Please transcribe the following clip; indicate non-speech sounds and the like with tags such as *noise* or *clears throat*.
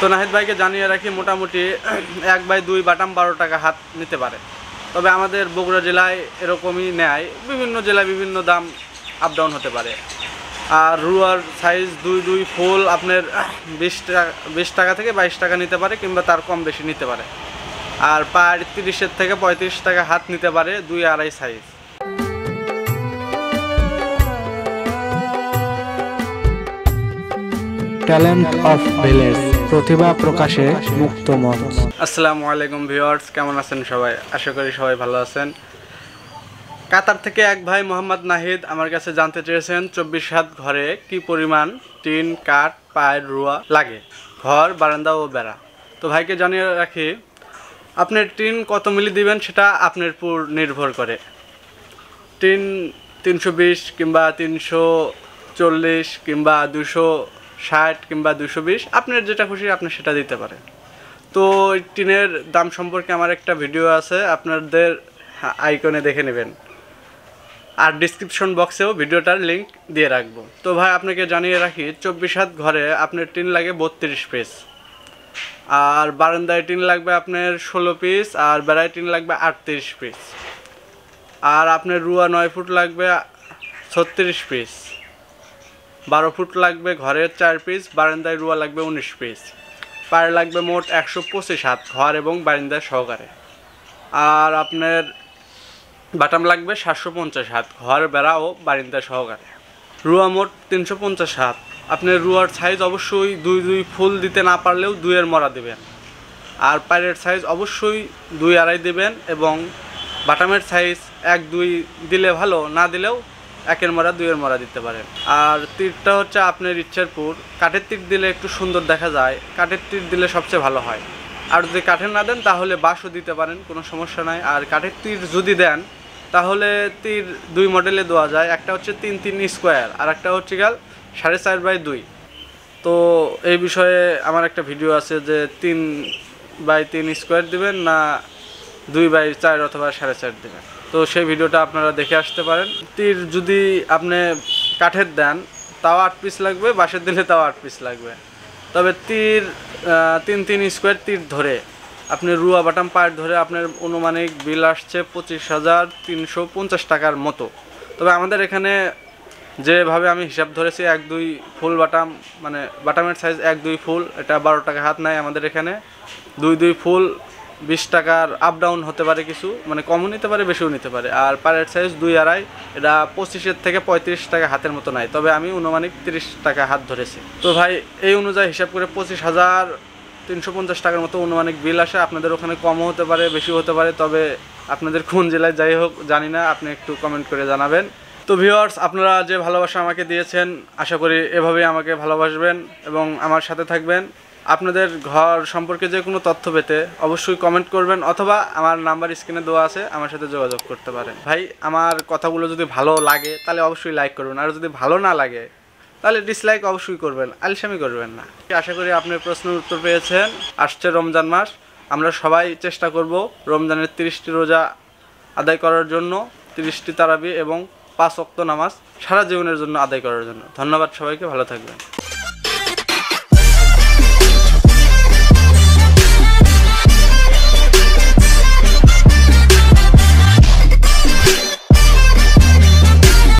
তো নাহিদ ভাইকে জানিয়ে রাখি মোটামুটি *clears throat* এক বাই দুই বাটাম বারো টাকা হাত নিতে পারে তবে আমাদের বগুড়া জেলায় এরকমই নেয় বিভিন্ন জেলায় বিভিন্ন দাম আপ ডাউন হতে পারে আর রুয়ার সাইজ দুই দুই ফুল আপনার *clears throat* বিশ টাকা বিশ টাকা থেকে বাইশ টাকা নিতে পারে কিংবা তার কম বেশি নিতে পারে আর পাড় তিরিশের থেকে পঁয়ত্রিশ টাকা হাত নিতে পারে দুই আড়াই সাইজ ট্যালেন্ট অফ ভিলেজ প্রতিভা প্রকাশে মুক্ত মঞ্চ আসসালামু আলাইকুম ভিউয়ার্স কেমন আছেন সবাই আশা করি সবাই ভালো আছেন কাতার থেকে এক ভাই মোহাম্মদ নাহিদ আমার কাছে জানতে চেয়েছেন চব্বিশ সাত ঘরে কি পরিমাণ টিন কাঠ পায়ের রুয়া লাগে ঘর বারান্দা ও বেড়া তো ভাইকে জানিয়ে রাখি আপনার টিন কত মিলি দিবেন সেটা আপনার উপর নির্ভর করে টিন তিনশো বিশ কিংবা তিনশো চল্লিশ কিংবা দুশো ষাট কিংবা দুশো বিশ আপনার যেটা খুশি আপনি সেটা দিতে পারেন তো টিনের দাম সম্পর্কে আমার একটা ভিডিও আছে আপনাদের আইকনে দেখে নেবেন আর ডিসক্রিপশন বক্সেও ভিডিওটার লিঙ্ক দিয়ে রাখব তো ভাই আপনাকে জানিয়ে রাখি চব্বিশ হাত ঘরে আপনার টিন লাগে বত্রিশ পিস আর বারান্দায় টিন লাগবে আপনার ষোলো পিস আর বেড়ায় টিন লাগবে আটত্রিশ পিস আর আপনার রুয়া নয় ফুট লাগবে ছত্রিশ পিস বারো ফুট লাগবে ঘরের চার পিস বারান্দায় রুয়া লাগবে উনিশ পিস পায়ে লাগবে মোট একশো পঁচিশ হাত ঘর এবং বারান্দায় সহকারে আর আপনার বাটাম লাগবে সাতশো পঞ্চাশ হাত ঘর বেড়া ও বারিন্দা সহকারে রুয়া মোট তিনশো পঞ্চাশ হাত আপনার রুয়ার সাইজ অবশ্যই দুই দুই ফুল দিতে না পারলেও দুইয়ের মরা দেবেন আর পায়ের সাইজ অবশ্যই দুই আড়াই দেবেন এবং বাটামের সাইজ এক দুই দিলে ভালো না দিলেও একের মরা দুইয়ের মরা দিতে পারেন আর তীরটা হচ্ছে আপনার ইচ্ছার পুর কাঠের তীর দিলে একটু সুন্দর দেখা যায় কাঠের তীর দিলে সবচেয়ে ভালো হয় আর যদি কাঠের না দেন তাহলে বাঁশও দিতে পারেন কোনো সমস্যা নাই আর কাঠের তীর যদি দেন তাহলে তীর দুই মডেলে দেওয়া যায় একটা হচ্ছে তিন তিন স্কোয়ার আর একটা হচ্ছে গেল সাড়ে চার বাই দুই তো এই বিষয়ে আমার একটা ভিডিও আছে যে তিন বাই তিন স্কোয়ার দিবেন না দুই বাই চার অথবা সাড়ে চার দিনে তো সেই ভিডিওটা আপনারা দেখে আসতে পারেন তীর যদি আপনি কাঠের দেন তাও আট পিস লাগবে বাঁশের দিলে তাও আট পিস লাগবে তবে তীর তিন তিন স্কোয়ার তীর ধরে আপনি রুয়া বাটাম পায়ের ধরে আপনার অনুমানিক বিল আসছে পঁচিশ হাজার তিনশো পঞ্চাশ টাকার মতো তবে আমাদের এখানে যেভাবে আমি হিসাব ধরেছি এক দুই ফুল বাটাম মানে বাটামের সাইজ এক দুই ফুল এটা বারো টাকা হাত নেয় আমাদের এখানে দুই দুই ফুল বিশ টাকার আপ ডাউন হতে পারে কিছু মানে কমও নিতে পারে বেশিও নিতে পারে আর পারের সাইজ দুই আড়াই এটা পঁচিশের থেকে পঁয়ত্রিশ টাকা হাতের মতো নাই তবে আমি অনুমানিক তিরিশ টাকা হাত ধরেছি তো ভাই এই অনুযায়ী হিসাব করে পঁচিশ হাজার তিনশো পঞ্চাশ টাকার মতো অনুমানিক বিল আসে আপনাদের ওখানে কমও হতে পারে বেশিও হতে পারে তবে আপনাদের কোন জেলায় যাই হোক জানি না আপনি একটু কমেন্ট করে জানাবেন তো ভিওয়ার্স আপনারা যে ভালোবাসা আমাকে দিয়েছেন আশা করি এভাবেই আমাকে ভালোবাসবেন এবং আমার সাথে থাকবেন আপনাদের ঘর সম্পর্কে যে কোনো তথ্য পেতে অবশ্যই কমেন্ট করবেন অথবা আমার নাম্বার স্ক্রিনে দেওয়া আছে আমার সাথে যোগাযোগ করতে পারেন ভাই আমার কথাগুলো যদি ভালো লাগে তাহলে অবশ্যই লাইক করবেন আর যদি ভালো না লাগে তাহলে ডিসলাইক অবশ্যই করবেন আলিসামি করবেন না আশা করি আপনার প্রশ্নের উত্তর পেয়েছেন আসছে রমজান মাস আমরা সবাই চেষ্টা করব রমজানের তিরিশটি রোজা আদায় করার জন্য তিরিশটি তারাবি এবং পাঁচ অক্ত নামাজ সারা জীবনের জন্য আদায় করার জন্য ধন্যবাদ সবাইকে ভালো থাকবেন